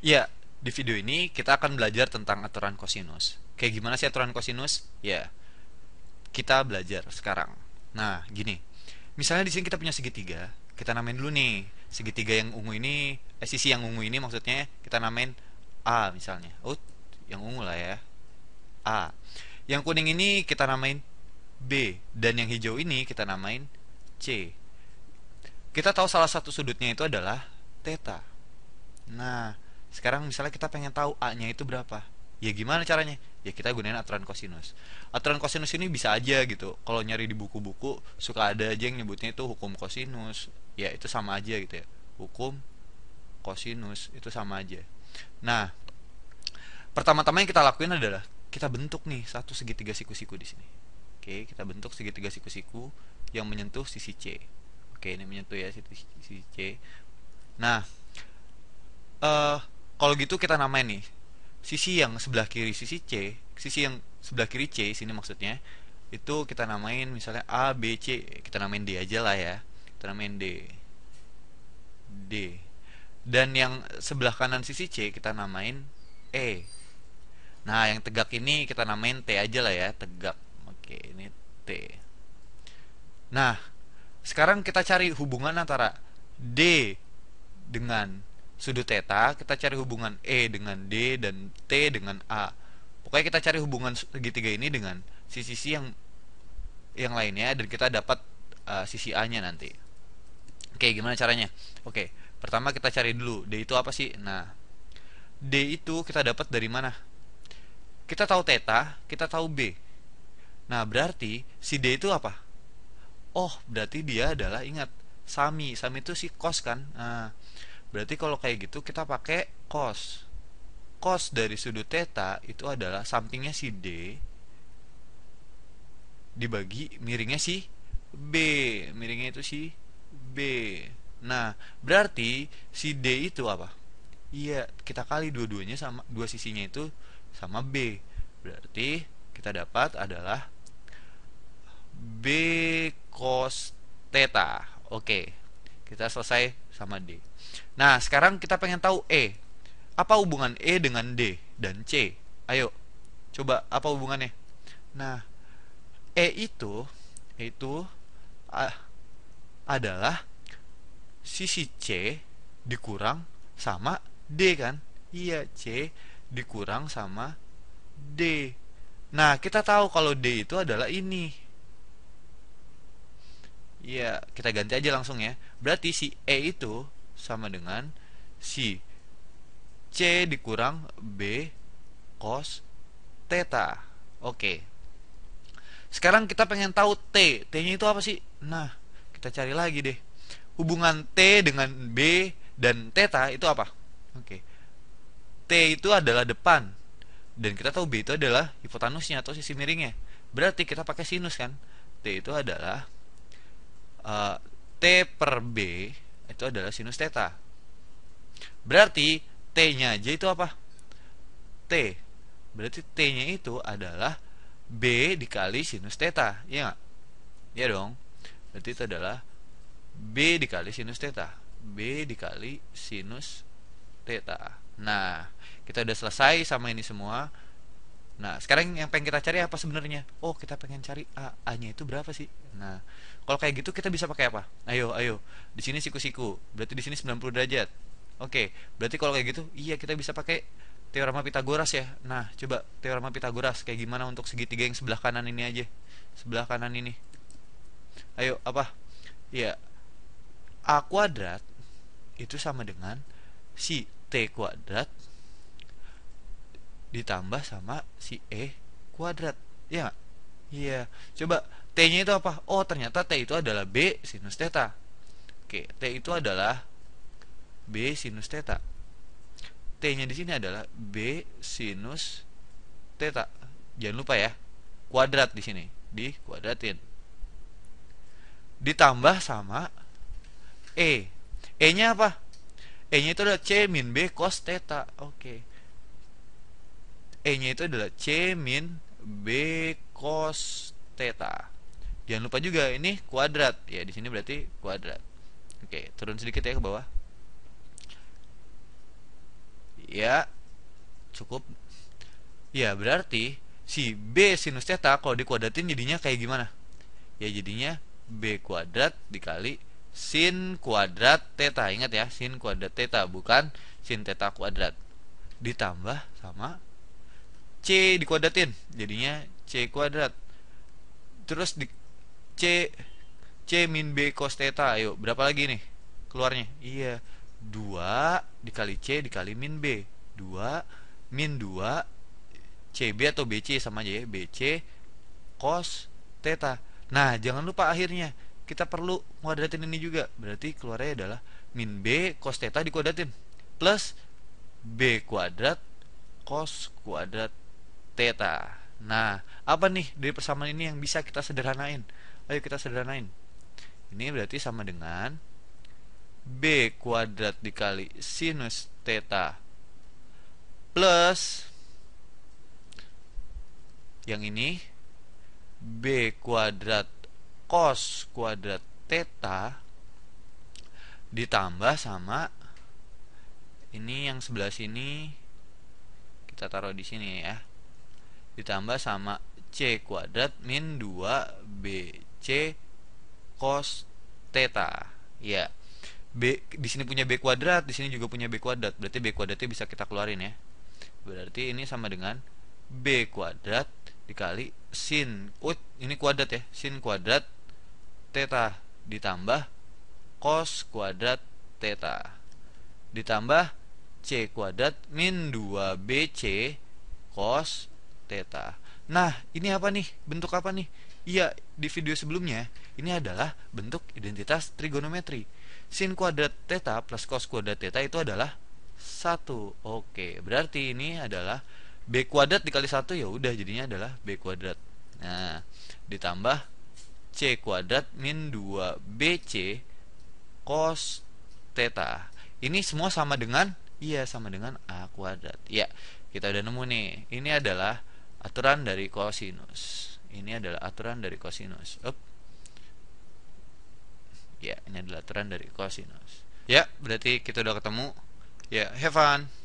Ya, di video ini kita akan belajar tentang aturan kosinus. Kayak gimana sih aturan kosinus? Ya, kita belajar sekarang. Nah, gini. Misalnya di sini kita punya segitiga, kita namain dulu nih. Segitiga yang ungu ini, eh, sisi yang ungu ini maksudnya kita namain A misalnya. Oh, yang ungu lah ya. A. Yang kuning ini kita namain B dan yang hijau ini kita namain C. Kita tahu salah satu sudutnya itu adalah teta. Nah, sekarang misalnya kita pengen tahu A-nya itu berapa. Ya gimana caranya? Ya kita gunain aturan kosinus. Aturan kosinus ini bisa aja gitu. Kalau nyari di buku-buku suka ada aja yang nyebutnya itu hukum kosinus. Ya itu sama aja gitu ya. Hukum kosinus itu sama aja. Nah, pertama-tama yang kita lakuin adalah kita bentuk nih satu segitiga siku-siku di sini. Oke, kita bentuk segitiga siku-siku yang menyentuh sisi C. Oke, ini menyentuh ya sisi C. Nah, uh, kalau gitu kita namain nih sisi yang sebelah kiri sisi C sisi yang sebelah kiri C sini maksudnya itu kita namain misalnya A B C kita namain D aja lah ya kita namain D D dan yang sebelah kanan sisi C kita namain E nah yang tegak ini kita namain T aja lah ya tegak oke ini T nah sekarang kita cari hubungan antara D dengan sudut theta, kita cari hubungan E dengan D dan T dengan A. Pokoknya kita cari hubungan segitiga ini dengan sisi-sisi yang yang lainnya dan kita dapat uh, sisi A-nya nanti. Oke, gimana caranya? Oke, pertama kita cari dulu D itu apa sih? Nah, D itu kita dapat dari mana? Kita tahu theta, kita tahu B. Nah, berarti si D itu apa? Oh, berarti dia adalah ingat sami. Sami itu si cos kan? Nah, Berarti kalau kayak gitu kita pakai cos. Cos dari sudut theta itu adalah sampingnya si D dibagi miringnya si B. Miringnya itu si B. Nah, berarti si D itu apa? Iya, kita kali dua-duanya sama dua sisinya itu sama B. Berarti kita dapat adalah B cos theta. Oke. Okay. Kita selesai sama D. Nah, sekarang kita pengen tahu E. Apa hubungan E dengan D dan C? Ayo, coba apa hubungannya? Nah, E itu itu a, adalah sisi C dikurang sama D kan? Iya, C dikurang sama D. Nah, kita tahu kalau D itu adalah ini. Iya, kita ganti aja langsung ya berarti si E itu sama dengan si C dikurang B cos theta oke sekarang kita pengen tahu T T nya itu apa sih nah kita cari lagi deh hubungan T dengan B dan theta itu apa oke T itu adalah depan dan kita tahu B itu adalah hipotenusnya atau sisi miringnya berarti kita pakai sinus kan T itu adalah Eh, T per B itu adalah sinus theta. Berarti T-nya aja itu apa? T. Berarti T-nya itu adalah B dikali sinus theta. Iya nggak? Iya dong. Berarti itu adalah B dikali sinus theta. B dikali sinus theta. Nah, kita udah selesai sama ini semua. Nah, sekarang yang pengen kita cari apa sebenarnya? Oh, kita pengen cari A. A-nya itu berapa sih? Nah, kalau kayak gitu kita bisa pakai apa? Ayo, ayo. Di sini siku-siku. Berarti di sini 90 derajat. Oke, berarti kalau kayak gitu, iya kita bisa pakai teorema Pitagoras ya. Nah, coba teorema Pitagoras kayak gimana untuk segitiga yang sebelah kanan ini aja. Sebelah kanan ini. Ayo, apa? Iya. A kuadrat itu sama dengan si T kuadrat ditambah sama si E kuadrat ya iya coba T nya itu apa oh ternyata T itu adalah B sinus theta oke T itu adalah B sinus theta T nya di sini adalah B sinus theta jangan lupa ya kuadrat di sini di kuadratin ditambah sama E E nya apa E nya itu adalah C min B cos theta oke okay. E-nya itu adalah C min B cos theta. Jangan lupa juga ini kuadrat. Ya, di sini berarti kuadrat. Oke, turun sedikit ya ke bawah. Ya. Cukup. Ya, berarti si B sinus theta kalau dikuadratin jadinya kayak gimana? Ya, jadinya B kuadrat dikali sin kuadrat theta. Ingat ya, sin kuadrat theta bukan sin theta kuadrat. Ditambah sama C dikuadratin jadinya C kuadrat terus di C C min B cos theta ayo berapa lagi nih keluarnya iya 2 dikali C dikali min B 2 min 2 CB atau BC sama aja ya BC cos theta nah jangan lupa akhirnya kita perlu kuadratin ini juga berarti keluarnya adalah min B cos theta dikuadratin plus B kuadrat cos kuadrat teta. Nah, apa nih dari persamaan ini yang bisa kita sederhanain? Ayo kita sederhanain. Ini berarti sama dengan B kuadrat dikali sinus teta plus yang ini B kuadrat cos kuadrat teta ditambah sama ini yang sebelah sini kita taruh di sini ya ditambah sama C kuadrat min 2BC cos theta. Ya. B di sini punya B kuadrat, di sini juga punya B kuadrat. Berarti B kuadratnya bisa kita keluarin ya. Berarti ini sama dengan B kuadrat dikali sin oh, ini kuadrat ya, sin kuadrat theta ditambah cos kuadrat theta ditambah C kuadrat min 2BC cos teta. Nah, ini apa nih? Bentuk apa nih? Iya, di video sebelumnya ini adalah bentuk identitas trigonometri. Sin kuadrat teta plus cos kuadrat teta itu adalah 1. Oke, berarti ini adalah b kuadrat dikali 1, ya udah jadinya adalah b kuadrat. Nah, ditambah c kuadrat min 2bc cos teta. Ini semua sama dengan iya sama dengan a kuadrat. Ya, kita udah nemu nih. Ini adalah aturan dari kosinus ini adalah aturan dari kosinus Up. ya ini adalah aturan dari kosinus ya berarti kita udah ketemu ya have fun